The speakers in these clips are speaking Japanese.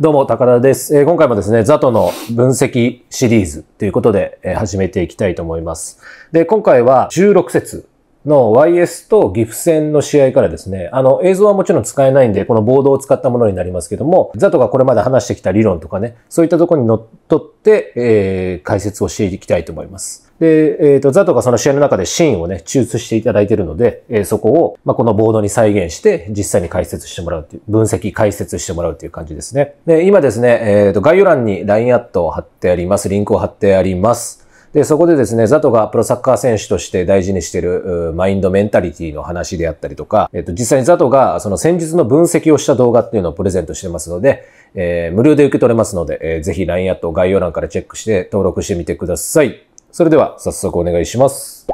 どうも、高田です。えー、今回もですね、ザトの分析シリーズということで、えー、始めていきたいと思います。で、今回は16節の YS と岐阜戦の試合からですね、あの映像はもちろん使えないんで、このボードを使ったものになりますけども、ザトがこれまで話してきた理論とかね、そういったところにのっとって、えー、解説をしていきたいと思います。で、えっ、ー、と、ザトがその試合の中でシーンをね、抽出していただいているので、えー、そこを、まあ、このボードに再現して、実際に解説してもらうっていう、分析解説してもらうっていう感じですね。で、今ですね、えっ、ー、と、概要欄に LINE アットを貼ってあります。リンクを貼ってあります。で、そこでですね、ザトがプロサッカー選手として大事にしてる、マインドメンタリティの話であったりとか、えっと、実際にザトがその戦術の分析をした動画っていうのをプレゼントしてますので、えー、無料で受け取れますので、えー、ぜひ LINE アット概要欄からチェックして登録してみてください。それでは早速お願いします。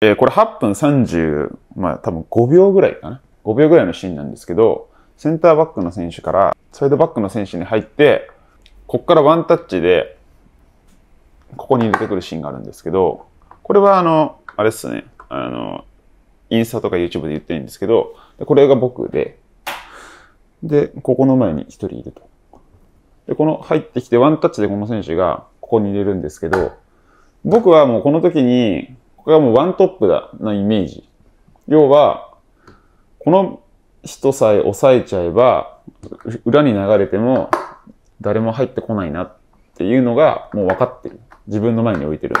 えー、これ8分30、まあ多分5秒ぐらいかな。5秒ぐらいのシーンなんですけど、センターバックの選手からサイドバックの選手に入って、こっからワンタッチで、ここに入れてくるシーンがあるんですけど、これはあの、あれっすね、あの、インスタとか YouTube で言ってるんですけど、これが僕で、で、ここの前に一人いると。で、この入ってきてワンタッチでこの選手がここに入れるんですけど、僕はもうこの時に、これはもうワントップだなイメージ。要は、この人さえ抑えちゃえば、裏に流れても誰も入ってこないなっていうのがもう分かってる。自分の前に置いてるんで。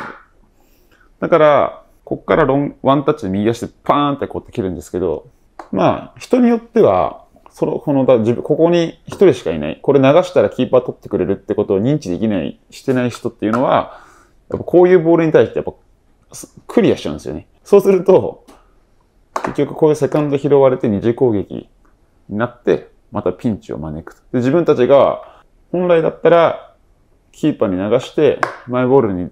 だから、こっからロンワンタッチで右足でパーンってこうやって切るんですけど、まあ、人によっては、その、この、自分、ここに一人しかいない。これ流したらキーパー取ってくれるってことを認知できない、してない人っていうのは、やっぱこういうボールに対してやっぱクリアしちゃうんですよね。そうすると、結局こういうセカンド拾われて二次攻撃になって、またピンチを招くと。で、自分たちが本来だったらキーパーに流してマイボールに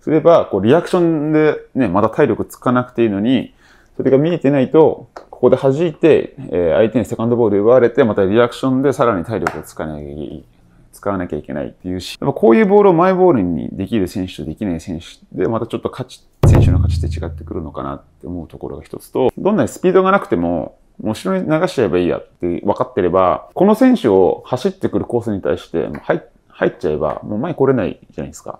すれば、こうリアクションでね、また体力つかなくていいのに、それが見えてないと、ここで弾いて、えー、相手にセカンドボール奪われて、またリアクションでさらに体力をつかなきゃい使わなきゃいけないっていうし、やっぱこういうボールをマイボールにできる選手とできない選手で、またちょっと価値、選手の価値って違ってくるのかなって思うところが一つと、どんなにスピードがなくても、もう後ろに流しちゃえばいいやって分かってれば、この選手を走ってくるコースに対して入入っちゃえば、もう前来れないじゃないですか。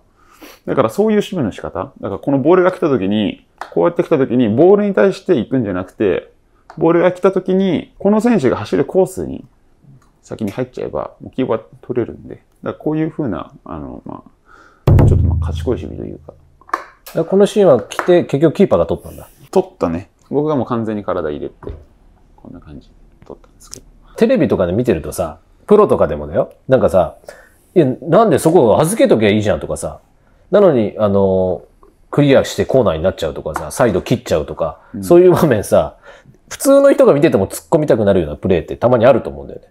だからそういう守備の仕方。だからこのボールが来た時に、こうやって来た時に、ボールに対して行くんじゃなくて、ボールが来た時に、この選手が走るコースに先に入っちゃえば、もうキは取れるんで、だこういうふうな、あの、まあ、ちょっとまあ賢い守備というか。このシーンは来て、結局キーパーが取ったんだ。取ったね。僕がもう完全に体入れて、こんな感じで取ったんですけど。テレビとかで見てるとさ、プロとかでもだよ。なんかさ、いや、なんでそこを預けときゃいいじゃんとかさ。なのに、あの、クリアしてコーナーになっちゃうとかさ、サイド切っちゃうとか、うん、そういう場面さ、普通の人が見てても突っ込みたくなるようなプレーってたまにあると思うんだよね。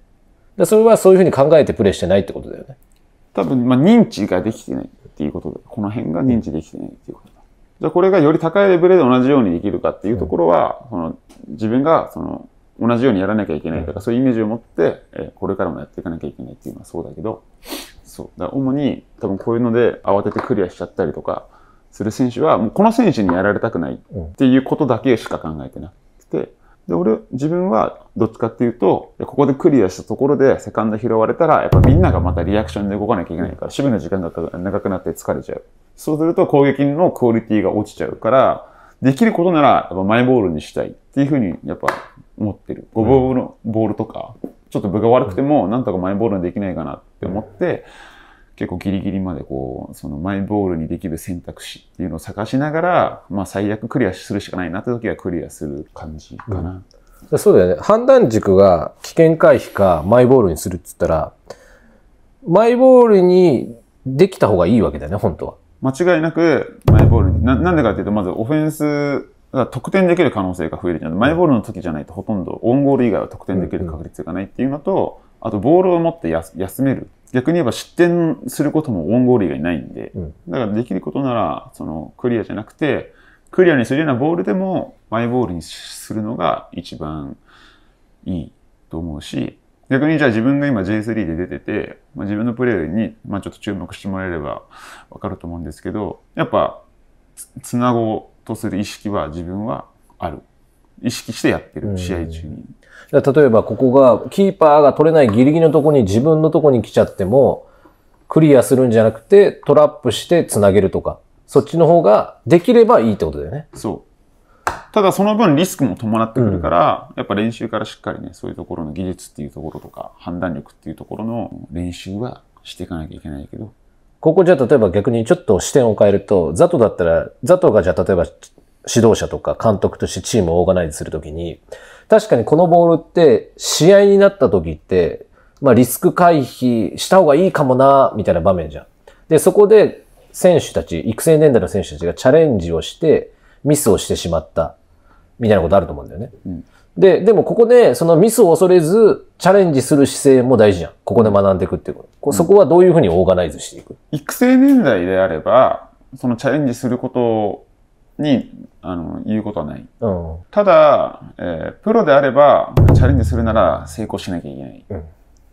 でそれはそういうふうに考えてプレーしてないってことだよね。多分、まあ、認知ができてないっていうことで、この辺が認知できてないっていうことだ。じゃあこれがより高いレベルで同じようにできるかっていうところは、うん、その自分がその同じようにやらなきゃいけないとか、そういうイメージを持って、えこれからもやっていかなきゃいけないっていうのはそうだけど、そう。だ主に多分こういうので慌ててクリアしちゃったりとかする選手は、もうこの選手にやられたくないっていうことだけしか考えてなくて、で、俺、自分はどっちかっていうと、ここでクリアしたところでセカンド拾われたら、やっぱみんながまたリアクションで動かなきゃいけないから、守備の時間が長くなって疲れちゃう。そうすると攻撃のクオリティが落ちちゃうから、できることなら、やっぱマイボールにしたいっていうふうに、やっぱ思ってる。ごぼうのボールとか、ちょっと分が悪くても、なんとかマイボールにできないかなって思って、うん結構ギリギリまでこう、そのマイボールにできる選択肢っていうのを探しながら、まあ最悪クリアするしかないなって時はクリアする感じかな。うん、そうだよね。判断軸が危険回避かマイボールにするって言ったら、マイボールにできた方がいいわけだよね、本当は。間違いなく、マイボールに、ななんでかっていうと、まずオフェンス得点できる可能性が増えるじゃん。マイボールの時じゃないとほとんどオンゴール以外は得点できる確率がないっていうのと、あとボールを持って休める。逆に言えば失点することもオンゴール以外ないんで、うん、だからできることなら、そのクリアじゃなくて、クリアにするようなボールでもマイボールにするのが一番いいと思うし、逆にじゃあ自分が今 J3 で出てて、まあ、自分のプレーに、まあ、ちょっと注目してもらえればわかると思うんですけど、やっぱ、つなごうとする意識は自分はある。意識してやってる、試合中に。例えばここが、キーパーが取れないギリギリのとこに自分のとこに来ちゃっても、クリアするんじゃなくて、トラップして繋げるとか、そっちの方ができればいいってことだよね。そう。ただその分リスクも伴ってくるから、うん、やっぱ練習からしっかりね、そういうところの技術っていうところとか、判断力っていうところの練習はしていかなきゃいけないけど。ここじゃあ例えば逆にちょっと視点を変えると、ザトだったら、ザトがじゃあ例えば指導者とか監督としてチームをオーガナイズするときに、確かにこのボールって試合になった時って、まあリスク回避した方がいいかもな、みたいな場面じゃん。で、そこで選手たち、育成年代の選手たちがチャレンジをして、ミスをしてしまった、みたいなことあると思うんだよね。うん、で、でもここでそのミスを恐れず、チャレンジする姿勢も大事じゃん。ここで学んでいくっていうこと。そこはどういうふうにオーガナイズしていく、育成年代であれば、そのチャレンジすることをにあの言うことはない、うん、ただ、えー、プロであればチャレンジするなら成功しなきゃいけない、うん、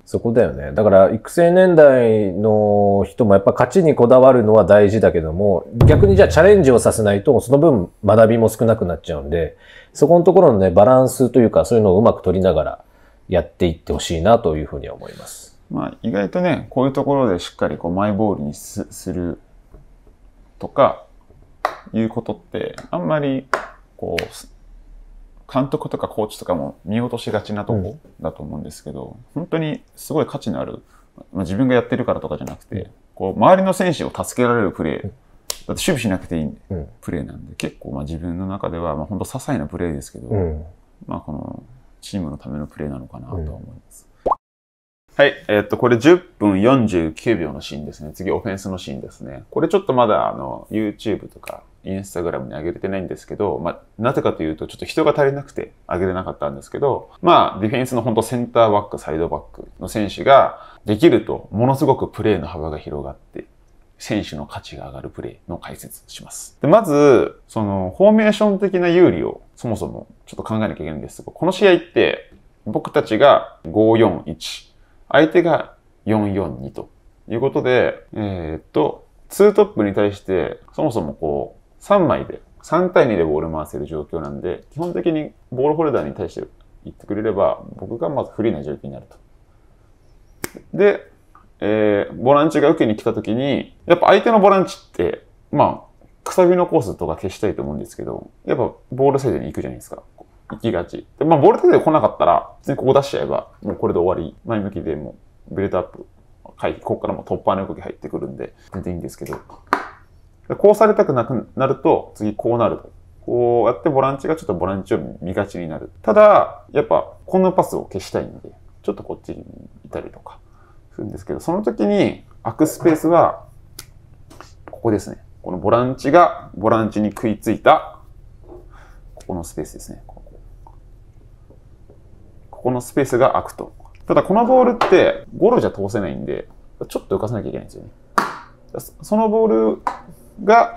そこだよねだから育成年代の人もやっぱ勝ちにこだわるのは大事だけども逆にじゃあチャレンジをさせないとその分学びも少なくなっちゃうんでそこのところのねバランスというかそういうのをうまく取りながらやっていってほしいなというふうに思います。まあ、意外とねこういうところでしっかりこうマイボールにするとかいうことって、あんまり、こう、監督とかコーチとかも見落としがちなとこだと思うんですけど、うん、本当にすごい価値のある、まあ、自分がやってるからとかじゃなくて、こう、周りの選手を助けられるプレー、だって守備しなくていい、うん、プレーなんで、結構まあ自分の中では、まあ本当些細なプレーですけど、うん、まあこの、チームのためのプレーなのかなと思います。はい。えー、っと、これ10分49秒のシーンですね。次、オフェンスのシーンですね。これちょっとまだ、あの、YouTube とか、インスタグラムに上げれてないんですけど、まあ、なぜかというと、ちょっと人が足りなくて上げれなかったんですけど、まあ、ディフェンスの本当センターバック、サイドバックの選手ができると、ものすごくプレーの幅が広がって、選手の価値が上がるプレーの解説します。で、まず、その、フォーメーション的な有利を、そもそもちょっと考えなきゃいけないんですど、この試合って、僕たちが541、相手が442ということで、えー、っと、2トップに対して、そもそもこう、3枚で、3対2でボール回せる状況なんで、基本的にボールホルダーに対して言ってくれれば、僕がまず不利な状況になると。で、えー、ボランチが受けに来た時に、やっぱ相手のボランチって、まあ、くさびのコースとか消したいと思うんですけど、やっぱボールサイドに行くじゃないですか。行きがち。で、まあ、ボールサイド来なかったら、普通にここ出しちゃえば、もうこれで終わり。前向きでもう、ビルドアップ、回避、ここからも突破の動き入ってくるんで、全然いいんですけど、こうされたくなくなると、次こうなると。こうやってボランチがちょっとボランチを見がちになる。ただ、やっぱ、このパスを消したいので、ちょっとこっちにいたりとかするんですけど、その時に空くスペースは、ここですね。このボランチがボランチに食いついた、ここのスペースですね。ここのスペースが空くと。ただ、このボールって、ゴロじゃ通せないんで、ちょっと浮かさなきゃいけないんですよね。そのボールが、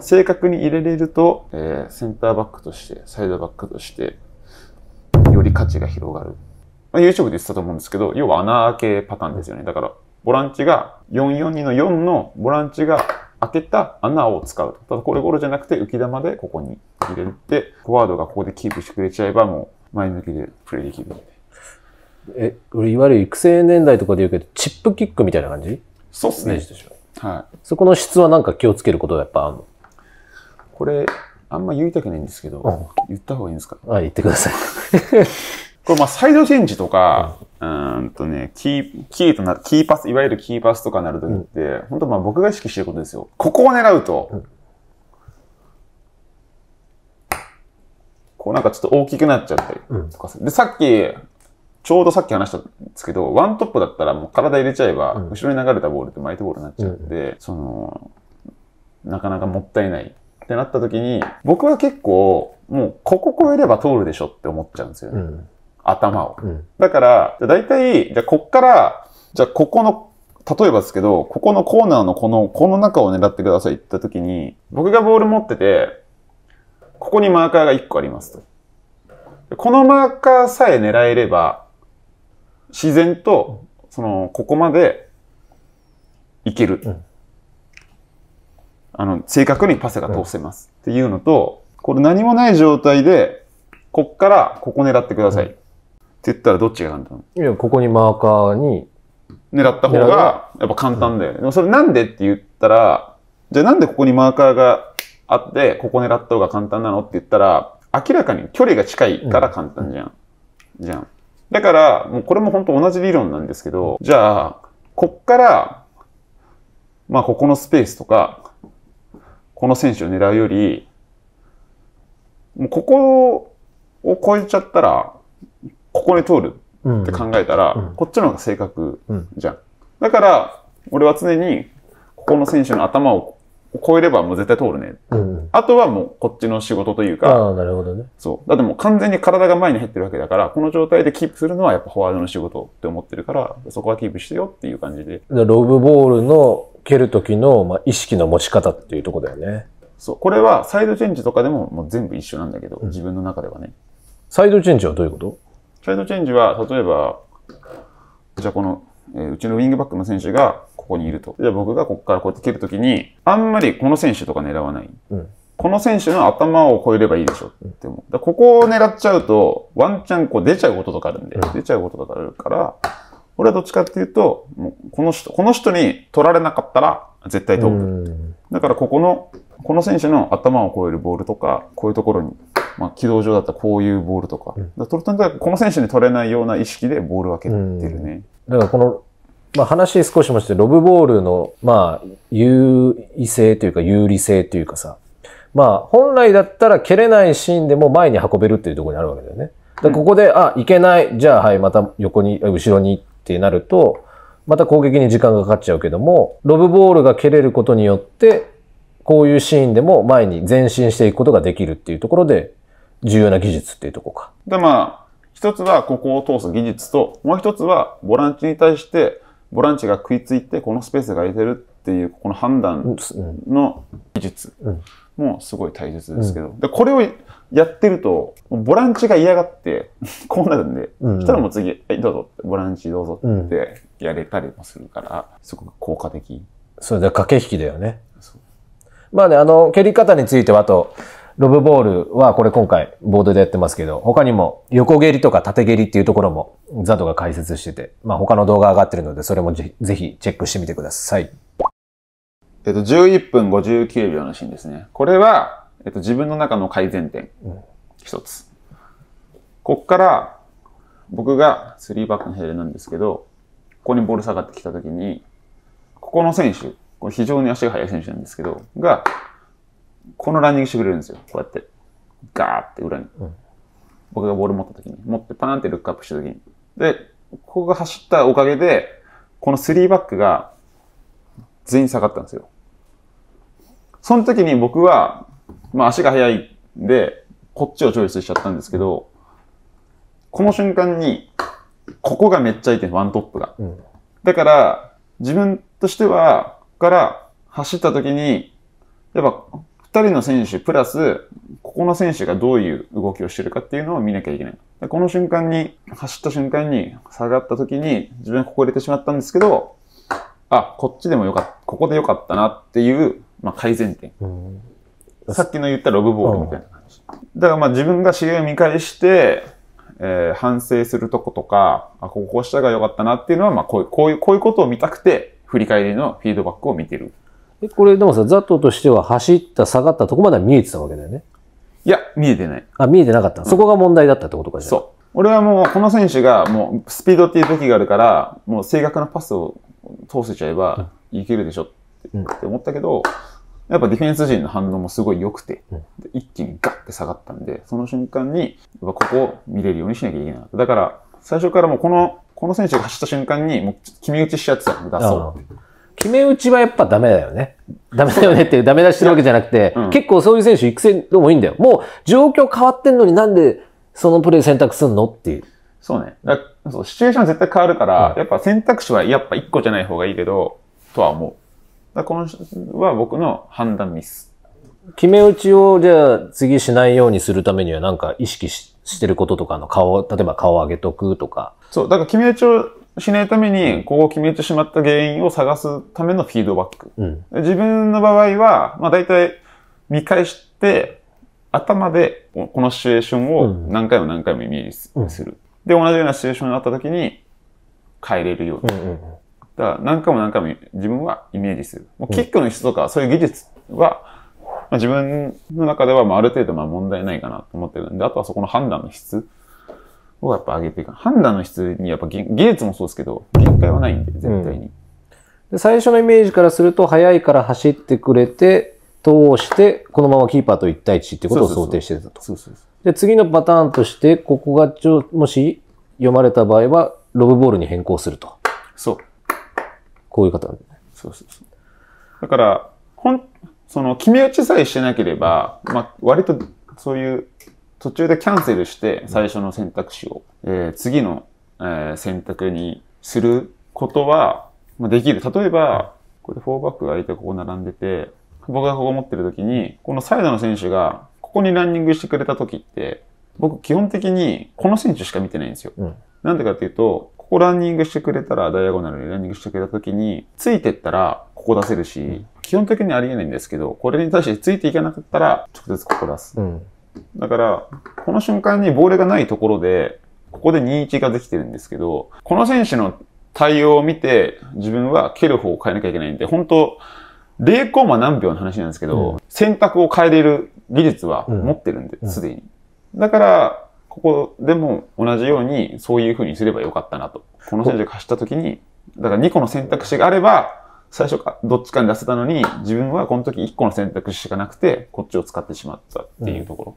正確に入れれると、えー、センターバックとして、サイドバックとして、より価値が広がる。まあ、YouTube で言ってたと思うんですけど、要は穴開けパターンですよね。だから、ボランチが、442の4のボランチが開けた穴を使う。ただこれゴロじゃなくて浮き玉でここに入れて、フォワードがここでキープしてくれちゃえばもう前向きでプレイできる。え、俺いわゆる育成年代とかで言うけど、チップキックみたいな感じそうっすね。はい、そこの質はなんか気をつけることはやっぱあるのこれ、あんま言いたくないんですけど、うん、言った方がいいんですかあ、言ってください。これ、まあ、サイドチェンジとか、うん、んとね、キー、キーとなキーパス、いわゆるキーパスとかなるときって、うん、本当まあ僕が意識してることですよ。ここを狙うと、うん、こうなんかちょっと大きくなっちゃったりとかする。うん、で、さっき、ちょうどさっき話したんですけど、ワントップだったらもう体入れちゃえば、後ろに流れたボールってマイトボールになっちゃうんで、うん、その、なかなかもったいないってなった時に、僕は結構、もうここ越えれば通るでしょって思っちゃうんですよね。うん、頭を。うん、だから、だいたい、じゃあこっから、じゃあここの、例えばですけど、ここのコーナーのこの、この中を狙ってくださいって言った時に、僕がボール持ってて、ここにマーカーが1個ありますと。このマーカーさえ狙えれば、自然と、その、ここまでいける。うん、あの、正確にパスが通せます。っていうのと、これ何もない状態で、こっからここ狙ってください。って言ったらどっちが簡単いや、ここにマーカーに。狙った方が、やっぱ簡単だよね。でもそれなんでって言ったら、じゃあなんでここにマーカーがあって、ここ狙った方が簡単なのって言ったら、明らかに距離が近いから簡単じゃん。うん、じゃん。だから、もうこれも本当同じ理論なんですけど、じゃあ、こっから、まあ、ここのスペースとか、この選手を狙うより、もうここを超えちゃったら、ここに通るって考えたら、うんうん、こっちの方が正確じゃん。うん、だから、俺は常に、ここの選手の頭を超えればもう絶対通るね。うん、あとはもうこっちの仕事というか。ああ、なるほどね。そう。だってもう完全に体が前に入ってるわけだから、この状態でキープするのはやっぱフォワードの仕事って思ってるから、そこはキープしてよっていう感じで。ロブボールの蹴る時の、まあ、意識の持ち方っていうとこだよね。そう。これはサイドチェンジとかでももう全部一緒なんだけど、うん、自分の中ではね。サイドチェンジはどういうことサイドチェンジは、例えば、じゃあこの、えー、うちのウィングバックの選手が、こにいると。じゃあ僕がここからこうやって蹴るときに、あんまりこの選手とか狙わない。うん、この選手の頭を越えればいいでしょって思う。だここを狙っちゃうと、ワンチャンこう出ちゃうこととかあるんで、うん、出ちゃうこととかあるから、俺はどっちかっていうと、もうこの人、この人に取られなかったら絶対取る。だからここの、この選手の頭を越えるボールとか、こういうところに、まあ、軌道上だったらこういうボールとか、うん、だからとにかくこの選手に取れないような意識でボールは蹴ってるね。だからこのまあ話少しまして、ロブボールの、まあ、優位性というか有利性というかさ、まあ本来だったら蹴れないシーンでも前に運べるっていうところにあるわけだよね。でここで、あ、いけない、じゃあはい、また横に、後ろにってなると、また攻撃に時間がかかっちゃうけども、ロブボールが蹴れることによって、こういうシーンでも前に前進していくことができるっていうところで、重要な技術っていうとこか。で、まあ、一つはここを通す技術と、もう一つはボランチに対してボランチが食いついてこのスペースが空いてるっていうこの判断の技術もすごい大切ですけど、でこれをやってるとボランチが嫌がって こうなるんで、うしたらもう次「はいどうぞ」ボランチどうぞってやれたりもするからすごく効果的。そうだ、駆け引きだよね。まあね、あの、蹴り方については、あと、ロブボールはこれ今回ボードでやってますけど、他にも横蹴りとか縦蹴りっていうところもザドが解説してて、まあ他の動画上がってるので、それもぜひチェックしてみてください。えっと、11分59秒のシーンですね。これは、えっと、自分の中の改善点。一、うん、つ。こっから、僕が3バックのヘルなんですけど、ここにボール下がってきたときに、ここの選手、これ非常に足が速い選手なんですけど、が、このランニングしてくれるんですよ。こうやって。ガーって裏に。うん、僕がボール持った時に。持ってパーンってルックアップした時に。で、ここが走ったおかげで、この3バックが全員下がったんですよ。その時に僕は、まあ足が速いんで、こっちをチョイスしちゃったんですけど、この瞬間に、ここがめっちゃいいてワントップが。うん、だから、自分としては、から走った時に、やっぱ、2人の選手プラス、ここの選手がどういう動きをしてるかっていうのを見なきゃいけない。でこの瞬間に、走った瞬間に、下がった時に、自分はここ入れてしまったんですけど、あ、こっちでもよかった、ここでよかったなっていう、まあ、改善点。さっきの言ったログボールみたいな感じ。だからまあ自分が試合を見返して、えー、反省するとことか、あ、ここしたがよかったなっていうのは、まあこういう、こういう、こういうことを見たくて、振り返りのフィードバックを見てる。え、これでもさ、ザトとしては走った下がったとこまでは見えてたわけだよね。いや、見えてない。あ、見えてなかった。そこが問題だったってことかじゃ、そう。俺はもう、この選手がもう、スピードっていう器があるから、もう正確なパスを通せちゃえば、いけるでしょって思ったけど、やっぱディフェンス陣の反応もすごい良くて、うん、一気にガッて下がったんで、その瞬間に、ここを見れるようにしなきゃいけない。だから、最初からもうこの、この選手が走った瞬間に、もう決め打ちしちゃってたの、出そうって。決め打ちはやっぱダメだよね。ダメだよねっていうダメ出してるわけじゃなくて、うん、結構そういう選手育成でもいいんだよ。もう状況変わってんのになんでそのプレー選択すんのっていう。そうね。そうシチュエーション絶対変わるから、うん、やっぱ選択肢はやっぱ1個じゃない方がいいけど、とは思う。だの人は僕の判断ミス。決め打ちをじゃあ次しないようにするためにはなんか意識ししてることとかの顔、例えば顔上げとくとか。そう、だから決め打ちをしないために、ここを決めてしまった原因を探すためのフィードバック。うん、自分の場合は、まあ大体見返して、頭でこのシチュエーションを何回も何回もイメージする。うん、で、同じようなシチュエーションになった時に変えれるように。うんうん、だから何回も何回も自分はイメージする。もうキックの質とかそういう技術は、まあ、自分の中ではまあある程度まあ問題ないかなと思ってるんで、あとはそこの判断の質。をやっぱ上げていく。判断の質にやっぱ技術もそうですけど、限界はないんで、絶対に。で最初のイメージからすると、速いから走ってくれて、通して、このままキーパーと1対1ってことを想定してたと。そうそうそうで、次のパターンとして、ここがちょ、もし読まれた場合は、ロブボールに変更すると。そう。こういう方、ね、そうそうそう。だから、ほん、その、決め打ちさえしてなければ、まあ、割と、そういう途中でキャンセルして最初の選択肢を、えー、次の、えー、選択にすることは、まあ、できる。例えば、これでーバックが相手がここ並んでて、僕がここ持ってる時に、このサイドの選手がここにランニングしてくれた時って、僕基本的にこの選手しか見てないんですよ。うん、なんでかっていうと、ここランニングしてくれたら、ダイアゴナルにランニングしてくれた時に、ついてったら、ここ出せるし、うん、基本的にありえないんですけど、これに対してついていかなかったら、直接ここ出す。うんだから、この瞬間にボールがないところで、ここで2-1ができてるんですけど、この選手の対応を見て、自分は蹴る方を変えなきゃいけないんで、本当0コンマ何秒の話なんですけど、うん、選択を変えれる技術は持ってるんで、す、で、に。だから、ここでも同じように、そういうふうにすればよかったなと。この選手が走った時に、だから2個の選択肢があれば、最初か、どっちかに出せたのに、自分はこの時1個の選択肢しかなくて、こっちを使ってしまったっていうところ。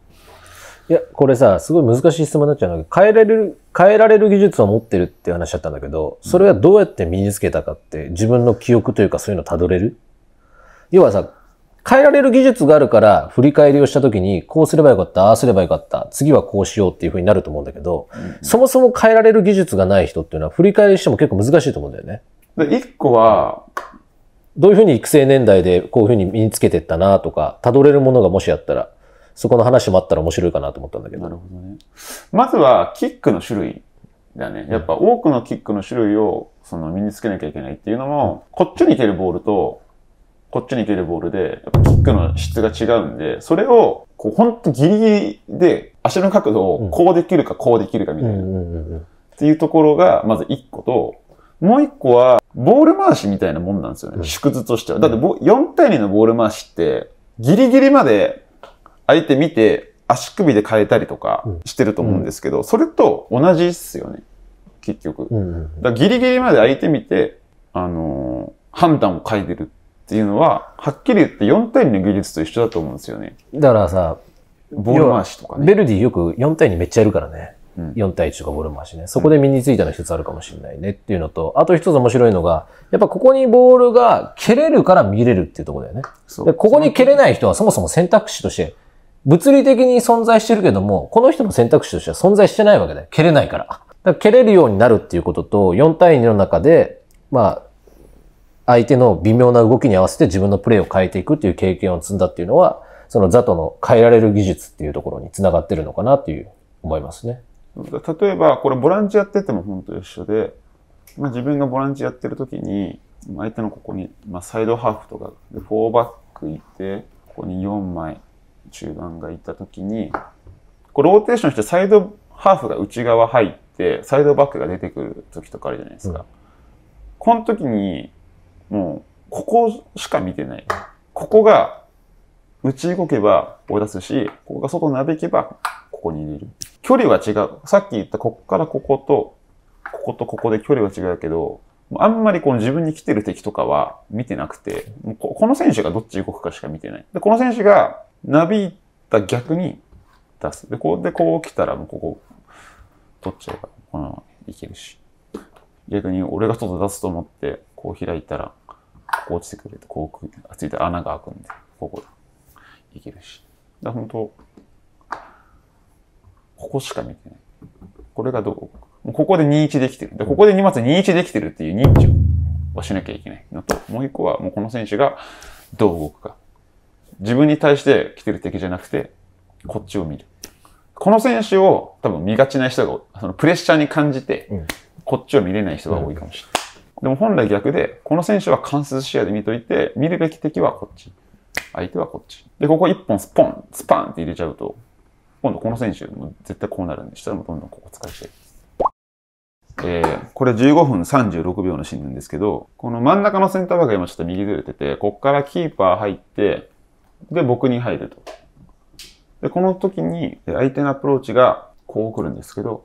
うん、いや、これさ、すごい難しい質問になっちゃうんだけど、変えられる、変えられる技術を持ってるって話だったんだけど、それはどうやって身につけたかって、自分の記憶というかそういうのたどれる要はさ、変えられる技術があるから、振り返りをした時に、こうすればよかった、ああすればよかった、次はこうしようっていうふうになると思うんだけど、うんうん、そもそも変えられる技術がない人っていうのは、振り返りしても結構難しいと思うんだよね。で、一個は、どういうふうに育成年代でこういうふうに身につけてったなとか、たどれるものがもしあったら、そこの話もあったら面白いかなと思ったんだけど。なるほどね。まずは、キックの種類だね。やっぱ多くのキックの種類をその身につけなきゃいけないっていうのも、こっちに蹴るボールと、こっちに蹴るボールで、やっぱキックの質が違うんで、それを、こう、ほんとギリギリで、足の角度をこうできるかこうできるかみたいな。っていうところが、まず1個と、もう一個は、ボール回しみたいなもんなんですよね。縮図としては。だって、4対2のボール回しって、ギリギリまで相手見て、足首で変えたりとかしてると思うんですけど、それと同じっすよね。結局。だギリギリまで相手見て、あのー、判断を変えてるっていうのは、はっきり言って4対2の技術と一緒だと思うんですよね。だからさ、ボール回しとかね。ベルディよく4対2めっちゃやるからね。4対1とかボール回しね。そこで身についたの一つあるかもしれないねっていうのと、あと一つ面白いのが、やっぱここにボールが蹴れるから見れるっていうところだよね。でここに蹴れない人はそもそも選択肢として、物理的に存在してるけども、この人の選択肢としては存在してないわけだよ。蹴れないから。だから蹴れるようになるっていうことと、4対2の中で、まあ、相手の微妙な動きに合わせて自分のプレーを変えていくっていう経験を積んだっていうのは、そのザトの変えられる技術っていうところにつながってるのかなっていう思いますね。例えば、これボランティアやってても本当一緒で、まあ、自分がボランティアやってる時に、相手のここに、まあ、サイドハーフとかで4バックいて、ここに4枚中盤がいた時に、こうローテーションしてサイドハーフが内側入って、サイドバックが出てくる時とかあるじゃないですか。うん、この時に、もう、ここしか見てない。ここが、内動けば追い出すし、ここが外なびけばここに入れる。距離は違う。さっき言ったこっからここと、こことここで距離は違うけど、あんまりこの自分に来てる敵とかは見てなくて、この選手がどっち動くかしか見てない。で、この選手がなびいた逆に出す。で、こうでこう来たらもうここ取っちゃえば、このままいけるし。逆に俺が外出すと思って、こう開いたら、こう落ちてくれて、こうついて穴が開くんで、ここいけるし。だ本当ここしか見てない。これがどこもうここで21できてる。で、ここで2ず21できてるっていう認知をしなきゃいけないのと、もう一個はもうこの選手がどう動くか。自分に対して来てる敵じゃなくて、こっちを見る。この選手を多分見がちな人が、そのプレッシャーに感じて、こっちを見れない人が多いかもしれない。でも本来逆で、この選手は関数視野で見といて、見るべき敵はこっち。相手はこっち。で、ここ一本スポン、スパンって入れちゃうと、今度この選手も絶対こうなるんで、したらもうどんどんここ使いしい。えー、これ15分36秒のシーンなんですけど、この真ん中のセンターバックが今ちょっと右ずれてて、こっからキーパー入って、で、僕に入ると。で、この時に相手のアプローチがこう来るんですけど、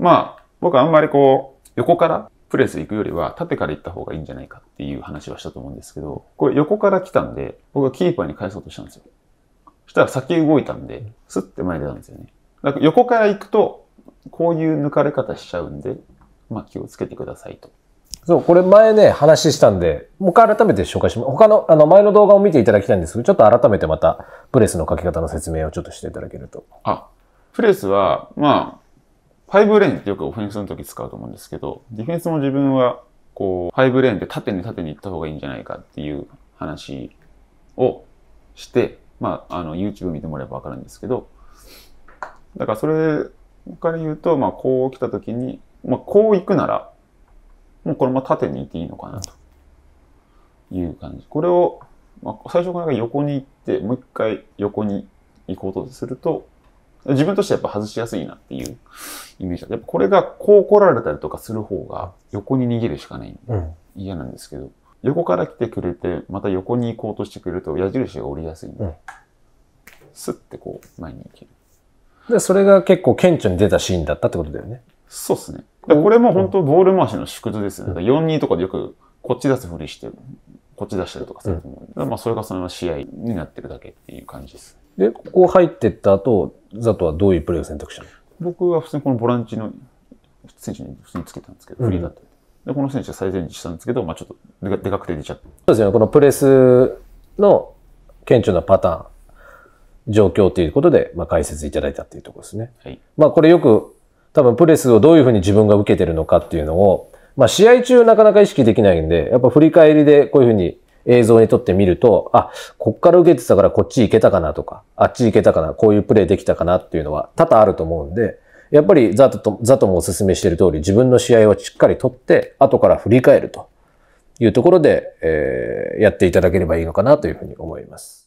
まあ、僕はあんまりこう、横からプレス行くよりは縦から行った方がいいんじゃないかっていう話はしたと思うんですけど、これ横から来たんで、僕はキーパーに返そうとしたんですよ。したら先動いたんで、スッて前出たんですよね。だから横から行くと、こういう抜かれ方しちゃうんで、まあ気をつけてくださいと。そう、これ前ね、話したんで、もう一回改めて紹介します。他の、あの、前の動画を見ていただきたいんですけど、ちょっと改めてまた、プレスの書き方の説明をちょっとしていただけると。あ、プレスは、まあ、ファイブレーンってよくオフェンスの時使うと思うんですけど、ディフェンスも自分は、こう、ファイブレーンで縦に縦に行った方がいいんじゃないかっていう話をして、まあ、あの、YouTube 見てもらえばわかるんですけど、だからそれから言うと、まあ、こう来た時に、まあ、こう行くなら、もうこのまま縦に行っていいのかな、という感じ。これを、まあ、最初から横に行って、もう一回横に行こうとすると、自分としてはやっぱ外しやすいなっていうイメージだ。やっぱこれがこう来られたりとかする方が横に逃げるしかないんで、嫌なんですけど。横から来てくれて、また横に行こうとしてくれると矢印が折りやすいんで、うん、スッてこう前に行ける。で、それが結構顕著に出たシーンだったってことだよね。そうっすね。これも本当ボール回しの縮図ですね。うん、4-2とかでよくこっち出すふりして、こっち出したりとかすると思うんで、うん、まあそれがその試合になってるだけっていう感じです。で、ここ入ってった後、ザトはどういうプレーを選択したの僕は普通にこのボランチの選手に普通につけたんですけど、フリーだったんで、この選手は最善にしたんですけど、まあちょっとでかくて出ちゃった。そうですよね。このプレスの顕著なパターン、状況ということで、まあ解説いただいたっていうところですね。はい。まあこれよく、多分プレスをどういうふうに自分が受けてるのかっていうのを、まあ試合中なかなか意識できないんで、やっぱ振り返りでこういうふうに映像に撮ってみると、あ、こっから受けてたからこっち行けたかなとか、あっち行けたかな、こういうプレイできたかなっていうのは多々あると思うんで、やっぱりザトと、ザトもお勧めしている通り、自分の試合をしっかり取って、後から振り返るというところで、えー、やっていただければいいのかなというふうに思います。